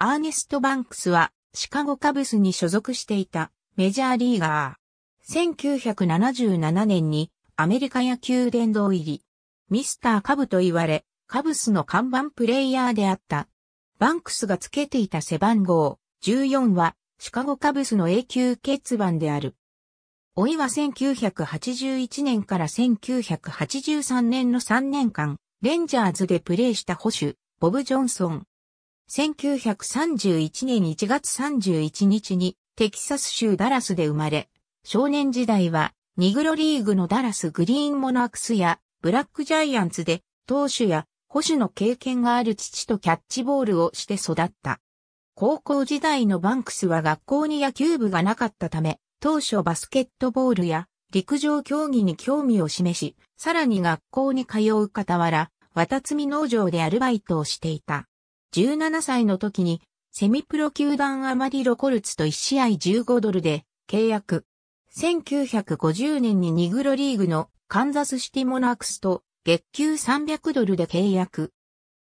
アーネスト・バンクスはシカゴカブスに所属していたメジャーリーガー。1977年にアメリカ野球殿堂入り、ミスターカブと言われ、カブスの看板プレイヤーであった。バンクスがつけていた背番号14はシカゴカブスの永久欠番である。老いは1981年から1983年の3年間、レンジャーズでプレーした保守、ボブ・ジョンソン、1931年1月31日にテキサス州ダラスで生まれ、少年時代はニグロリーグのダラスグリーンモナクスやブラックジャイアンツで投手や保守の経験がある父とキャッチボールをして育った。高校時代のバンクスは学校に野球部がなかったため、当初バスケットボールや陸上競技に興味を示し、さらに学校に通う傍ら、渡積農場でアルバイトをしていた。17歳の時にセミプロ球団アマディロコルツと1試合15ドルで契約。1950年にニグロリーグのカンザスシティモナークスと月給300ドルで契約。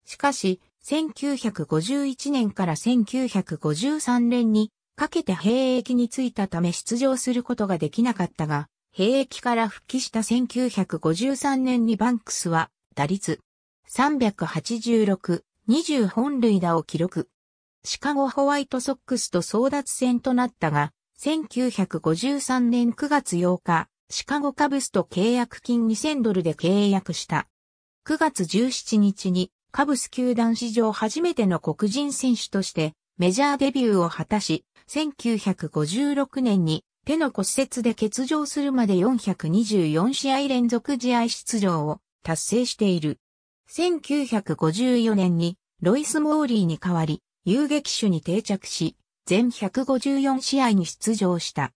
しかし、1951年から1953年にかけて兵役に就いたため出場することができなかったが、兵役から復帰した1953年にバンクスは打率386、20本塁打を記録。シカゴホワイトソックスと争奪戦となったが、1953年9月8日、シカゴカブスと契約金2000ドルで契約した。9月17日にカブス球団史上初めての黒人選手としてメジャーデビューを果たし、1956年に手の骨折で欠場するまで424試合連続試合出場を達成している。1954年にロイス・モーリーに代わり、遊撃手に定着し、全154試合に出場した。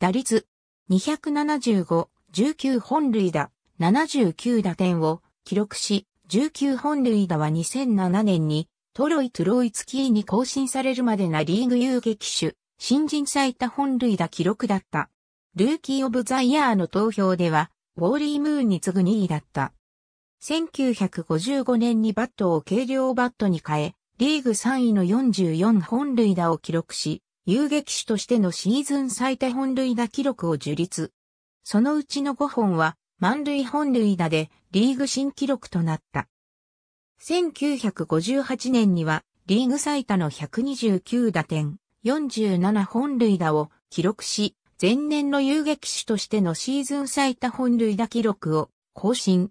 打率275、19本塁打、79打点を記録し、19本塁打は2007年にトロイ・トロイツキーに更新されるまでなリーグ遊撃手、新人最多本塁打記録だった。ルーキー・オブ・ザ・イヤーの投票では、ウォーリー・ムーンに次ぐ2位だった。1955年にバットを軽量バットに変え、リーグ3位の44本塁打を記録し、遊撃手としてのシーズン最多本塁打記録を樹立。そのうちの5本は満塁本塁打でリーグ新記録となった。1958年にはリーグ最多の129打点、47本塁打を記録し、前年の遊撃手としてのシーズン最多本塁打記録を更新。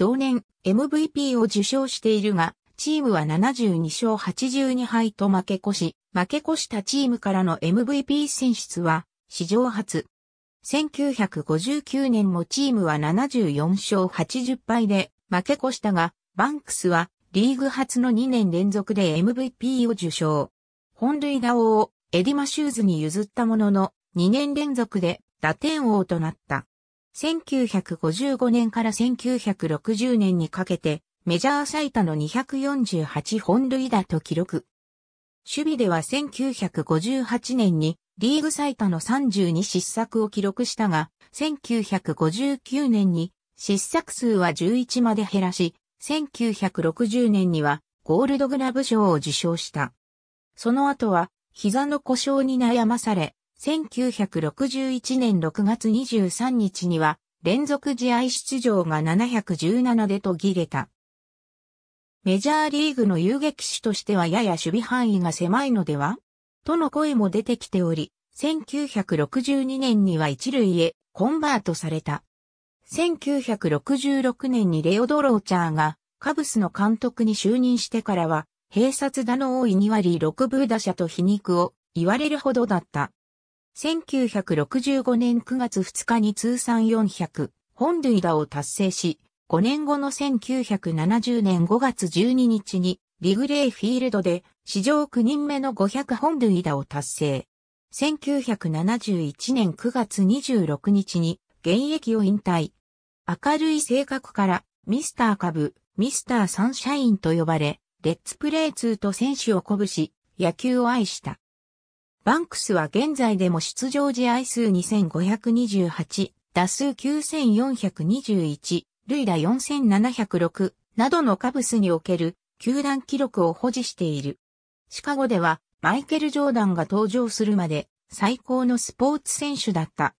同年 MVP を受賞しているが、チームは72勝82敗と負け越し、負け越したチームからの MVP 選出は史上初。1959年もチームは74勝80敗で負け越したが、バンクスはリーグ初の2年連続で MVP を受賞。本塁打王をエディマシューズに譲ったものの2年連続で打点王となった。1955年から1960年にかけて、メジャー最多の248本塁打と記録。守備では1958年にリーグ最多の32失策を記録したが、1959年に失策数は11まで減らし、1960年にはゴールドグラブ賞を受賞した。その後は膝の故障に悩まされ、1961年6月23日には、連続試合出場が717で途切れた。メジャーリーグの遊撃手としてはやや守備範囲が狭いのではとの声も出てきており、1962年には一塁へコンバートされた。1966年にレオ・ドローチャーがカブスの監督に就任してからは、併殺打の多い2割6分打者と皮肉を言われるほどだった。1965年9月2日に通算400本塁打を達成し、5年後の1970年5月12日にリグレーフィールドで史上9人目の500本塁打を達成。1971年9月26日に現役を引退。明るい性格からミスター株、ミスターサンシャインと呼ばれ、レッツプレー2と選手を鼓舞し、野球を愛した。バンクスは現在でも出場試合数2528、打数9421、塁打4706などのカブスにおける球団記録を保持している。シカゴではマイケル・ジョーダンが登場するまで最高のスポーツ選手だった。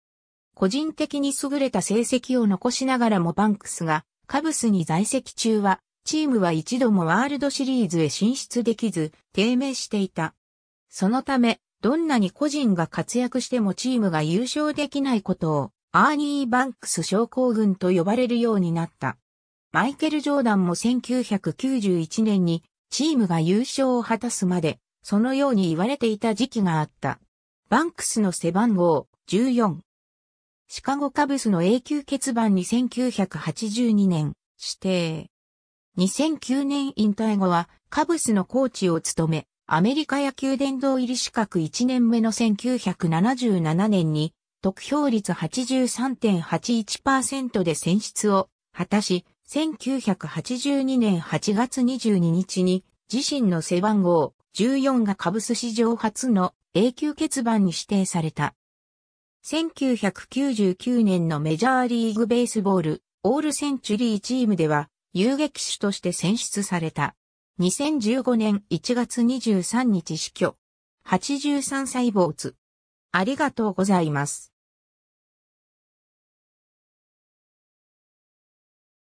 個人的に優れた成績を残しながらもバンクスがカブスに在籍中はチームは一度もワールドシリーズへ進出できず低迷していた。そのためどんなに個人が活躍してもチームが優勝できないことを、アーニー・バンクス症候群と呼ばれるようになった。マイケル・ジョーダンも1991年にチームが優勝を果たすまで、そのように言われていた時期があった。バンクスの背番号14。シカゴカブスの永久欠番に1982年指定。2009年引退後はカブスのコーチを務め、アメリカ野球殿堂入り資格1年目の1977年に、得票率83.81%で選出を果たし、1982年8月22日に自身の背番号14が株ス史上初の永久欠番に指定された。1999年のメジャーリーグベースボールオールセンチュリーチームでは遊撃手として選出された。2015年1月23日死去。83歳坊主。ありがとうございます。